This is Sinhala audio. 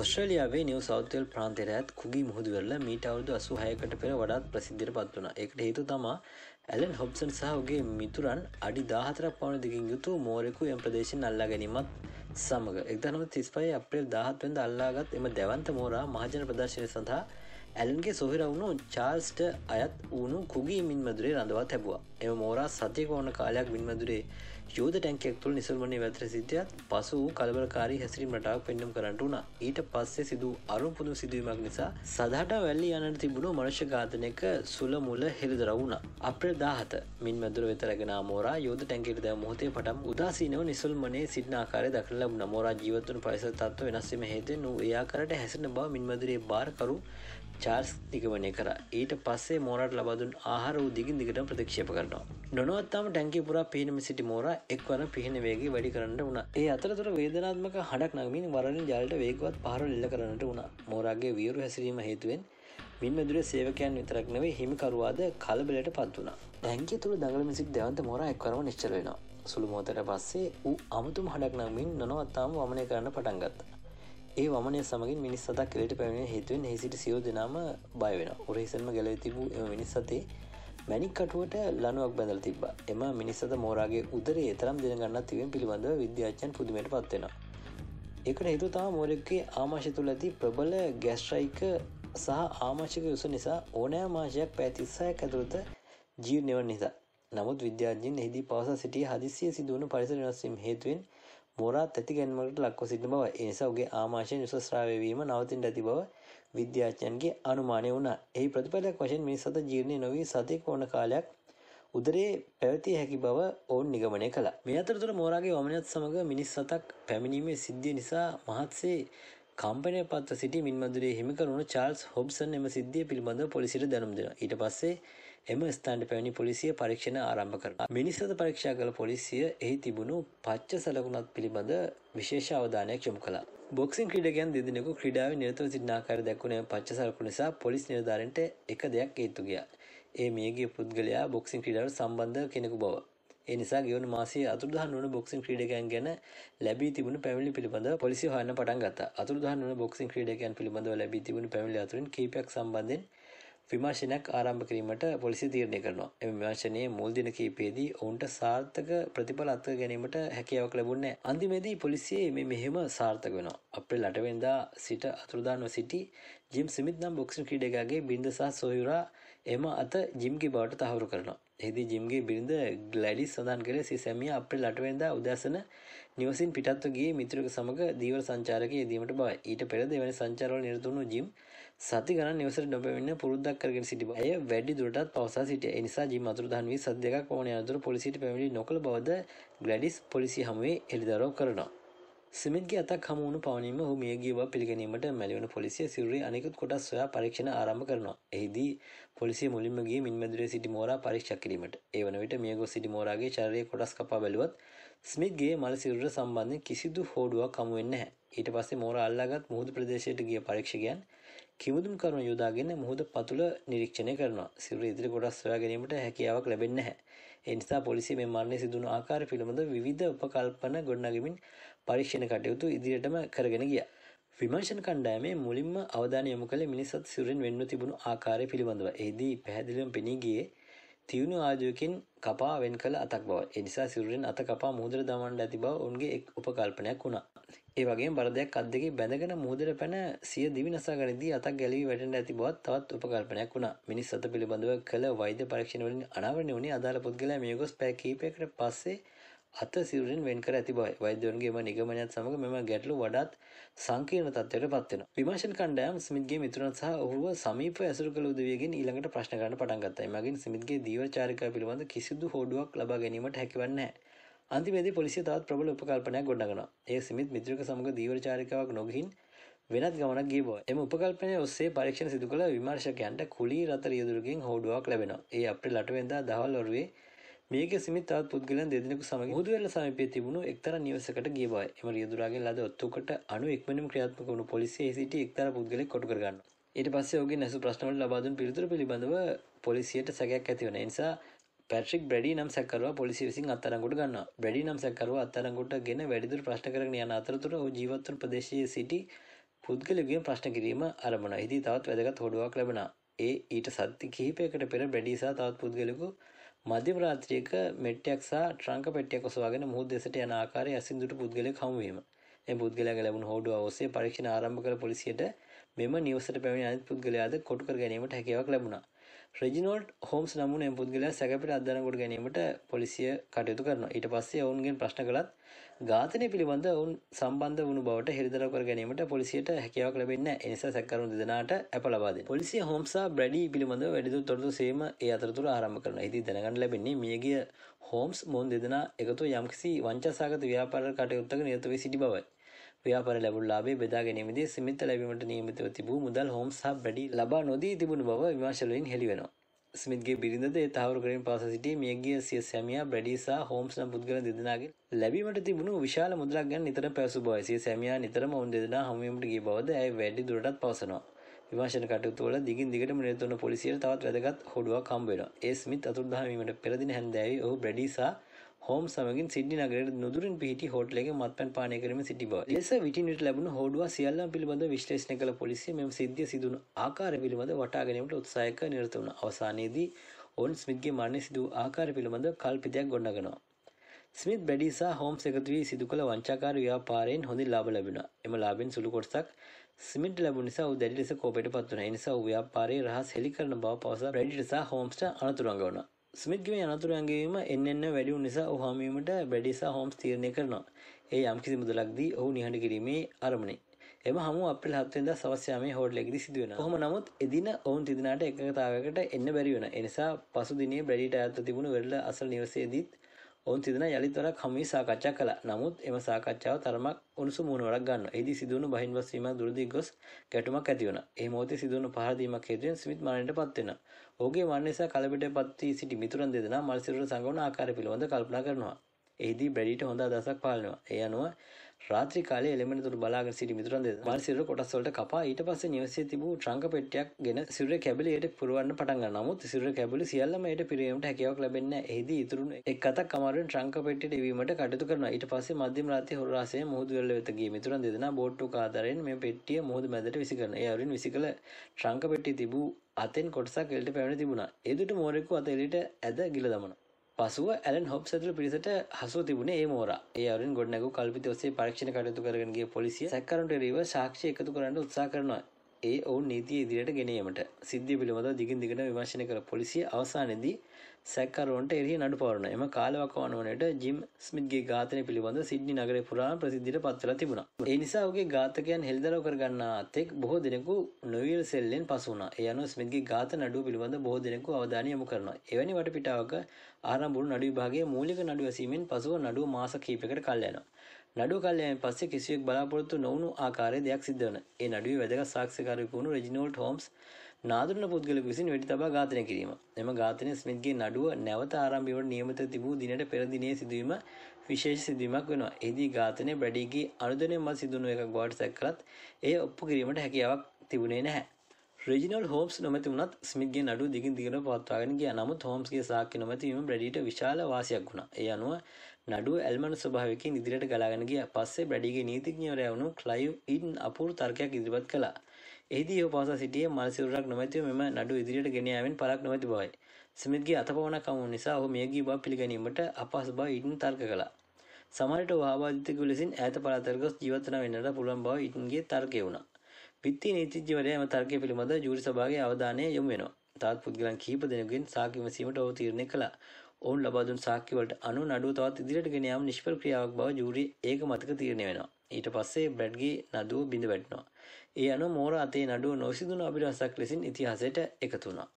ඔස්ට්‍රලියාවේ නිව සෞතල් ප්‍රාන්තෙරඇත් කුගේ මුහදුවෙරල මීට අවුදු අසු හයකට පෙර වඩාත් ප්‍රසිද්ධිර පත් වන එකට හේතු තමා ඇලන් හොබ්සන් සහගේ මිතුරන් අඩි දාහතරක් පවන දිගින් යුතු මෝරෙකු එම් ප්‍රදේශෙන් අල්ලා ගැනීමත් සමඟ එක්දනම තිස්පයි අප්‍රේල් දාහත්වෙන්ද අල්ලාගත් එම දැවන්ත මෝරා මහජන ප්‍රදර්ශනය සඳහා ඇලන්ගේ සොහිරවුණු චාල්ස්ට අයත් වුණු කුගේ මින්මදුරේ රඳවත් හැබවා එම මෝරා සතියක ඕන කාලයක් මින්මදුරේ යෝධ ටැන්කෙක් තුළ නිසල්මනය වැතර සිද්ධියත් පසු වූ කලබලකාරි හැසිරීම රටාවක් පෙන්නම් කරට වුණා ඊට පස්සේ සිදු අරුම්පුුණු සිදුවීමක් නිසා සදහට වැල්ලි යනට තිබුණු මනුෂ්‍ය ඝාතනයක සුල මුල හෙළිදර වුණ අප්‍ර දාහත මින් මැදුර වෙතරගෙන මෝරා යෝධ ටැන්කෙට දැ මොහතේ පටම් උදාසීනව නිසල්මනේ සිද්නාකාරය දක්ල ලබන මෝරා ජීවතුන් පරිස තත්ව වෙනස්සීම හේතෙන් වූ එයාකරට හැසන බව මින්මදිරේ බාරකරු චාර්ස් දිගමනය කර ඊට පස්සේ මෝරට ලබදුන් ආහාර වූ දිගින් දිගට ප්‍රතික්ෂප කරනවා. නොනොවත්තාම ටැන්කි පුරා පීනම සිටි මෝර එක්වර පිහින වේගේ වැඩි කරන්න වුණ ඒ අතරතුර වේදනාත්මක හඩක් නගමින් වරණ ජලට වේගවත් පහර එල්ල කරන්නට වුණ මෝරගේ වියරු හැසිරීම හේතුවෙන් මින්මදුර සේවකයන් විතරක් නවේ හිමිකරවාද කලබලට පත් වුණ. ටැන්කි තුළ දඟල මිසික් දෙවන්ත මෝර එක්වරම නිශ්චලවෙනවා. සුළුමෝතට පස්සේ වූ අමුතුම හඩක් නමින් නොනවත්තාම වමනය කරන්න පටන්ගත් ඒ වමනය සමගින් මිනිස් සතක් කලට පැමිණ හේතුවෙන් හිසිට සියෝ දෙනාම බයවෙන උරහිසන්ම ගැල තිබූ එම මිනිස් සතේ මැනික්කටුවට ලනුවක් බැඳල තිබ එම මිනිස්සත මෝරගේ උදරේ තරම් දෙනගන්න තිවෙන් පිළිබඳව විද්‍යාචන් පුදුමයට පත්වෙන එකට හේතු තා මෝරක්කේ ආමාශය තුළ ඇති ප්‍රබල ගැස්ට්‍රයික සහ ආමාශික යුස නිසා ඕනෑ මාශයක් පැතිස්සය ඇතුළත ජීව නිවන් නිසා නමුත් විද්‍යාජීන් එහිදී පවස සිටිය හදිසිය සිදුවන පරිසරනස්සම් හේතුවෙන් මෝරා තැතිගැන්මකට ලක්ව සිටින බව ඒ නිසා ඔහුගේ ආමාශය නිසස්රාවය වීම නවතින්න ඇති බව විද්‍යාඥයන්ගේ අනුමානය වුණා. එහි ප්‍රතිඵලයක් වශයෙන් මේ සත ජීර්ණය නොවී සතෙක් වන කාලයක් උදරේ පැවතිය හැකි බව ඔවුන් නිගමනය කළා. මේ අතරතුර මෝරාගේ වමනයත් සමඟ මිනිස් සතක් පැමිණීමේ සිද්ධිය නිසා මහත්සේ කම්පනය පත්ව සිටි මින්මදුරේ හිමිකරුණු චාල්ස් හොබ්සන් එම සිද්ධිය පිළිබඳව පොලිසිට දැනුම් දෙනවා. ඊට පස්සේ එම ස්ථාන්ට පැවැනි පොලිසිය පරීක්ෂණ ආරම්භ කරන. මිනිස්සද පරීක්ෂා කළ පොලිසිය එහි තිබුණු පච්ච සලකුණත් පිළිබඳ විශේෂ අවධානයක් යොමු කළා. බොක්සින් ක්‍රඩගයන් දෙදෙනෙකු ක්‍රඩාව නිරතව සිටනාකාර දැක්වුණේ පච්චසරකු නිසා පොලිස් නිර්ධාරන්ට එක දෙයක් ඒතු ගිය. ඒ මේගේ පුද්ගලයා බොක්සින් ක්‍රඩාවට සම්බන්ධ කෙනෙකු බව. එනිසා ගවන මාසේ අතුරදහන් වන බොක්සින් ක්‍රඩකයන් ගැන ලැබී තිබුණ පැමිලි පිළිබඳ පොලිසි හන්න පටන් ගත අතුරදහන් වන බොක්සින් ක්‍රඩකයන් පිළිබඳව ලැබී තිබුණ පැමිලි අතුරින් කීපයක් සම්බන්ධෙන් විමර්ශනයක් ආරම්භ කිරීමට පොලිසි තීරණය කරනවා. එම විමර්ශනයේ මුල් දින කීපයේදී ඔවුන්ට සාර්ථක ප්‍රතිඵල අත්ව ගැනීමට හැකියාවක් ලැබුණේ නැහැ. අන්තිමේදී පොලිසිය මේ මෙහෙම සාර්ථක වෙනවා. අප්‍රේල් 8 වෙනිදා සිට අතුරුදාන්ව සිටි ජිම් ස්මිත් නම් බොක්සින් ක්‍රීඩකයාගේ බිරිඳ සහ සොයුරා එම අත ජිම්ගේ බවට තහවුරු කරනවා. එහිදී ජිම්ගේ බිරිඳ ග්ලැඩිස් සඳහන් කළේ සිසැමිය අප්‍රේල් 8 වෙනිදා උදෑසන නිවසින් පිටත්ව ගියේ මිතුරෙකු සමග දීවර සංචාරකයේ යෙදීමට බවයි. ඊට පෙර දෙවැනි සංචාරවල නිරත වුණු ජිම් සති ගන නිවසට නොපවෙන්න පුරද්දක් කරගෙන සිටි ඇය වැඩි දුරටත් පවසා සිටිය නිසා ජීමතුරදන් වී සද දෙකක් ඕන අතුර පොලිසිට පැමිලි නොකළ බවද ගලඩිස් පොලිසි හමුවේ එළිදරෝ කරනවා. සිමිත්ගේ අතක් හමුණු පවනීම හු මියගේව පිළිගැනීමට මැලිවන පොලිසිය සිරුරේ අනෙකුත් කොටස් සොයා පරීක්ෂණ ආරම්භ කරනවා. එහිදී පොලිසිය මුලින්මගේ මින්මැදුරේ සිටි මෝරා පරීක්ෂා කිරීමට. ඒ වන විට මියගොස් සිටි මෝරාගේ ශරීරයේ කොටස් කපා බැලුවත් ස්මිත්ගේ මල සිරුර සම්බන්ධයෙන් කිසිදු හෝඩුවක් හමු වෙන්නේ නැහැ. ඊට පස්සේ මෝරා අල්ලාගත් මුහුදු ප්‍රදේශයට ගිය පරීක්ෂකයන් කිමුදුම් කරුණු යොදාගෙන මුහුද පතුල නිරීක්ෂණය කරනවා. සිරුර ඉදිරි කොටස් සොයා ගැනීමට හැකියාවක් ලැබෙන්නේ නැහැ. ඒ නිසා පොලිසිය මේ මරණය සිදුණු ආකාරය පිළිබඳ විවිධ උපකල්පන ගොඩනගමින් පරීක්ෂණ කටයුතු ඉදිරියටම කරගෙන ගියා. විමර්ශන කණ්ඩායමේ මුලින්ම අවධානය යොමු කළේ මිනිසත් සිරුරෙන් වෙන්ව තිබුණු ආකාරය පිළිබඳව. එෙහිදී පැහැදිලිවම පෙනී ගියේ තියුණු ආජයකින් කපා වෙන් කළ අතක් බව. ඒ නිසා සිරුරෙන් අත කපා මුහුදට දමන්න ඇති බව ඔවුන්ගේ එක් උපකල්පනයක් වුණා. ඒ වගේ බරදයක් අත් දෙකේ බැඳගෙන මුහදර පැන සිය දිවිනසාගනිදී අතක් ගැලී වැටට ඇති බවත් තවත් උපකල්පනයක් වුණා මිනිස් අත පිළිබඳව කළ වෛද්‍ය පරක්ෂණවලින් අනාවරණ වුණේ අදාළ පුද්ගල මේගොස් පැකීපයකට පස්සේ අත සිරුරින් වෙන් කර ඇති බයි වෛද්‍යවන්ගේම නිගමනයත් සමඟ මෙම ගැටලු වඩාත් සංකීර්ණ තත්වයට පත්වෙන විමර්ශන් කණ්ඩයම් ස්මිත්ගේ මිතුරන් සහ ඔහුව සමීප ඇසුරු කළ උදවියගෙන් ඊළඟට ප්‍රශ්න කරන්න පටන්ගත්තයි මගින් ස්මිත්ගේ දීව චාරිකා පිළිබඳ කිසිදු හෝඩුවක් ලබා ගැනීමට හැකිවන්නේ නැහැ අන්තිමේදී පොලිසිය තවත් ප්‍රබල උපකල්පනයක් ගොඩනගනවා. ඒ සිමිත් මිත්‍රක සමග දීවර චාරිකාවක් නොගින් වෙනත් ගමනක් ගිය බව. එම උපකල්පනය ඔස්සේ පරීක්ෂණ සිදු කළ විමර්ශකයන්ට කුලී රත රියදුරගෙන් හෝඩුවක් ලැබෙනවා. ඒ අප්‍රේල් 8 වෙනිදා දහවල් වරුවේ මේක සිමිත් තවත් පුද්ගලයන් දෙදෙනෙකු සමග මුහුදුවැල්ල සමීපයේ තිබුණු එක්තරා නිවසකට ගිය බවයි. එම රියදුරගෙන් ලද ඔත්තුකට අනු ඉක්මනින්ම ක්‍රියාත්මක වුණු පොලිසිය සිටි එක්තරා පුද්ගලෙක් කොටු කරගන්නවා. ඊට පස්සේ ඔහුගේ නැසු ප්‍රශ්නවලට ලබා දුන් පිළිතුරු පිළිබඳව පොලිසියට සැකයක් ඇති වෙන නිසා පැට්‍රික් බ්‍රඩි නම් සැකරවා පොලිසි විසින් අත්තරංගුට ගන්නවා බ්‍රඩි නම් සැකරව අත්තරංගුට ගෙන වැඩිදුර ප්‍රශ්න කරන යන අතරතුර ඔහු ජීවත්වන ප්‍රදේශයේ සිටි පුද්ගලගෙන් ප්‍රශ්න කිරීම අරමුණ එහිදී තවත් වැදගත් හොඩුවක් ලැබෙනවා ඒ ඊට සත්ති කිහිපයකට පෙර බ්‍රඩිසා තවත් පුද්ගලෙකු මධ්‍යම රාත්‍රියක මෙට්ටයක් සහ ට්‍රංක පෙට්ටියක් ඔසවාගෙන මුහුදු දෙසට යන ආකාරය ඇසින්දුට පුද්ගලෙක් හමුවීම ඒ පුද්ගලයාගේ ලැබුණු හොඩුව ඔස්සේ පරීක්ෂණ ආරම්භ කළ පොලිසියට මෙම නිවසට පැමිණ අනිත් පුද්ගලයාද කොටු කර ගැනීමට හැකියාවක් ලැබුණා රෙජිනෝල්ට් හෝම්ස් නමුණ පුද්ගලයා සැකපිට අධ්‍යනකොට ගැනීමට පොලිසිය කටයුතු කරනවා ඊට පස්සේ ඔවුන්ගෙන් ප්‍රශ්න කළත් ඝාතනය පිළිබඳ ඔවුන් සම්බන්ධ වුණු බවට හෙරිදරකර ගැනීමට පොලිසියට හැකියාවක් ලැබෙන්න එනිසා සැකරුණු දෙදනාට ඇප ලබාද පොලිසිය හෝම්සා බ්‍රඩි පිළිබඳ වැඩිදු තොරතු සේම ඒ අතරතුර ආරම්භ කරන ඉති දැනගන්න ලැබෙන්නේ මියගිය හෝම්ස් මොන් දෙදෙන එකතු යම්කිසි වංචසාගත ව්‍යාපාර කටයුත්තක නිරතවී සිටි බවයි ව්‍යාපාර ලැබුල් ලාබේ බෙදා ගැනීමදී සිමිත ලැබීමට නියමිතව තිබූ මුදල් හෝම් සහ බැඩි ලබා නොදී තිබුණු බව විමර්ශලයෙන් හෙළිවෙනවා. ස්මිත්ගේ බිරිඳද තහවරු කරින් පාස සිටි මියගිය සිය සැමිය බ්‍රඩිසා හෝම්ස්න පුද්ගල දෙදෙනගේ ලැබීමට තිබුණු විශාල මුදලක් ගැන නිතර පැසු බව සිය සැමියා නිතරම ඔවුන් දෙදෙනා හමුවීමට ගිය බවද ඇය වැඩි දුරටත් පවසනවා. විමර්ශන කටයුතුවල දිගින් දිගටම නිරතුවන පොලිසියට තවත් වැදගත් හොඩුවක් හම්බෙනවා. ඒ ස්මිත් අතුරුදහන් වීමට පෙර දින හැන්දෑවේ ඔහු බ්‍රැඩිසා හෝම් සමගින් සිඩි නගරයට නොදුරින් පිහිටි හෝටලගේ මත්පැන් පානය කරම සිටි බව ලෙස විටිනට ලැබුණ හෝඩුව සියල්ලම් පිළිබඳ විශ්ලේෂණ කළ පොලිසිය මෙම සිද්ධිය සිදුන ආකාර පිළිබඳ වටාගැනීමට උත්සායක නිරත වුණ අවසානයේදී ඔවන් ස්මිත්ගේ මරණය සිදු ආකාර පිළිබඳ කල්පිතයක් ගොඩනගනවා ස්මිත් බැඩිසා හෝම් එකතුවී සිදු කළ වංචාකාර ව්‍යාපාරයෙන් හොඳ ලාබ ලැබෙන එම ලාබෙන් සුළු කොටසක් සිමිට ලැබ නිසා දැඩි ලෙස කෝපයට පත්වන නිසා ව්‍යාපාරයේ රහස් හෙළි කරන බව පවස බ්‍රඩිටසා හෝම්ස්ට අනතුරංගවනවා ස්මිත්ගේ අනතුරන්ගේම එන්න වැඩිු නිසා ඔහාමීමට බැඩිසා හෝම්ස් තීරණය කරනවා ඒ යම්කිසි මුදලක්දී ඔහු නිහඬ කිරීමේ අරමණි එම හම අපිල් හත්වෙන්ද සවස්යාමේ හෝඩ්ලෙගදි සිදුවෙන හොම නමුත් එදින ඔවුන් තිදිනාට එකතාවකට එන්න බැරිවෙන එනිසා පසු දිනේ බැඩිට ඇත්ත තිබුණු වෙල්ල අසල් නිවසේදීත් ඔවුන් තිදෙන යළිත් වරක් හමුවී සාකච්ඡා කළා. නමුත් එම සාකච්ඡාව තරමක් උණුසුම වුණවරක් ගන්නවා. එෙහිදී සිදුවුණු බහින් බස් වීමක් දුරදී ගොස් ගැටුමක් ඇති වුණා. ඒ මොහොතේ සිදුවුණු පහර දීමක් හේතුවෙන් ස්මිත් මරණයටපත් වෙනවා. ඔහුගේ මරණ නිසා කලබිටපත් වී සිටි මිතුරන් දෙදෙනා මල්සිරුට සංගවන ආකාරය පිළිබඳ කල්පනා කරනවා. එෙහිදී බ්‍රැඩීට හොඳ අදහසක් පාලනවා. ඒ අනුව රාත්‍රී කාලේ එළමෙන තුරු බලාගෙන සිටි මිතුරන් දෙදෙනා මල් සිරුර කොටස් වලට කපා ඊට පස්සේ නිවසේ තිබූ ට්‍රංක පෙට්ටියක් ගෙන සිරුරේ කැබලි එයට පුරවන්න පටන් ගන්නවා. නමුත් සිරුරේ කැබලි සියල්ලම එයට පිරීමට හැකියාවක් ලැබෙන්නේ නැහැ. එෙහිදී ඉතුරුන එක් අතක් අමාරුවෙන් ට්‍රංක පෙට්ටියට එවීමට කටයුතු කරනවා. ඊට පස්සේ මධ්‍යම රාත්‍රියේ හොරු රාසයේ මුහුදු වෙල්ල වෙත ගිය මිතුරන් දෙදෙනා බෝට්ටුවක ආධාරයෙන් මේ පෙට්ටිය මුහුදු මැදට විසි කරනවා. ඒ අයුරින් විසි කළ ට්‍රංක පෙට්ටිය තිබූ අතෙන් කොටසක් එළියට පැමිණ තිබුණා. ඒ දුටු මෝරෙකු අත එළියට ඇද ගිල දමනවා. පසුව ඇලන් හොබ් සතුර පිරිසට හසු තිබුණ ඒ මෝර ඒවරින් ගොඩනැකු කල්පිත ඔස්සේ පරක්ෂණ කටයුතු කරගගේ පොලිසිය සැකරට රීව ශක්ෂය එකතු කරන්න උත්සා කරනවා ඒ ඔවුන් නීතිය ඉදිරියට ගෙනීමට සිද්ධිය පිළිබඳ දිගින් දිගට විමශනය කර පොලිසිය අවසානයේදී සැකරුවන්ට එරෙහි නඩුපාරුණ එම කාලවකවානුවනට ජිම් ස්මිත්ගේ ඝාතනය පිළිබඳ සිද්නි නගරේ පුරා ප්‍රසිද්ධියට පත්වලා තිබුණා. ඒ නිසා ඔහුගේ ඝාතකයන් හෙළිදරව් කරගන්නා අතෙක් බොහෝ දෙනෙකු නොවිල් සෙල්ලෙන් පසු වුණා. ඒ අනුව ස්මිත්ගේ ඝාත නඩුව පිළිබඳ බොහෝ දෙනෙකු අවධානය යොමු කරනවා. එවැනි වටපිටාවක ආරම්භ වුණු නඩු විභාගයේ මූලික නඩු ඇසීමෙන් පසුව නඩුව මාස කිහිපයකට කල් යනවා. නඩුව කල් යෑමෙන් පස්සේ කිසියෙක් බලාපොරොත්තු නොවුණු ආකාරයේ දෙයක් සිද්ධ වෙනවා. ඒ නඩුවේ වැදගත් සාක්ෂිකාරයෙකු වුණු රෙජිනෝල්ඩ් හෝම්ස් නාදුන පුද්ගලක විසින් වෙඩි තබා ඝාතනය කිරීම. එම ඝාතනය ස්මිත්ගේ නඩුව නැවත ආරම්භයට නියමිත තිබූ දිනට පෙර දිනයේ සිදුවීම විශේෂ සිදුවීමක් වෙනවා. එෙහිදී ඝාතනය බ්‍රැඩීගේ අනුදැනීම් මත සිදුණු එකක් බවට සැක කළත් එය ඔප්පු කිරීමට හැකියාවක් තිබුණේ නැහැ. රජිනල් හෝම්ස් නොමැති වුණත් ස්මිත්ගේ නඩු දිගින් දිගට පවත්වාගෙන ගියා. නමුත් හෝම්ස්ගේ සාක්ෂි නොමැති වීම බ්‍රැඩීට විශාල වාසියක් වුණා. ඒ අනුව නඩුව ඇල්මන ස්වභාවයකින් ඉදිරියට ගලාගෙන ගියා. පස්සේ බ්‍රැඩීගේ නීතිඥවරයා වුණු ක්ලයිව් ඉන් අපූර්ව තර්කයක් ඉදිරිපත් කළා. එහිදී ඔහු පවසා සිටියේ මල් සිරුරක් නොමැතිව මෙම නඩුව ඉදිරියට ගෙන යාමෙන් පළක් නොමැති බවයි. ස්මිත්ගේ අතපවණක් අමු නිසා ඔහු මියගිය බව පිළිගැනීමට අපහසු බව ඉන් තර්ක කළා. සමහරට වාවාදිතයෙකු ලෙසින් ඈත පළාතකට ගොස් ජීවත් වෙන වෙන්නට පුළුවන් බව ඉන්ගේ තර්කය වුණා. පිත්ති නීතිඥවරයා එම තර්කය පිළිබඳ ජූරි සභාවේ අවධානය යොමු වෙනවා. තවත් පුද්ගලයන් කීප දෙනෙකුගෙන් සාක්ෂි විමසීමට ඔහු තීරණය කළා. ඔවුන් ලබා දුන් සාක්ෂි වලට අනුව නඩුව තවත් ඉදිරියට ගෙන යාම නිෂ්ඵල ක්‍රියාවක් බව ජූරි ඒකමතක තීරණය වෙනවා. ඊට පස්සේ බ්‍රැඩ්ගේ නඩුව බිඳ වැටෙනවා. ඒ අනුව මෝර අතේ නඩුව නොසිදුණු අභිරහසක් ලෙසින් ඉතිහාසයට එකතු වුණා.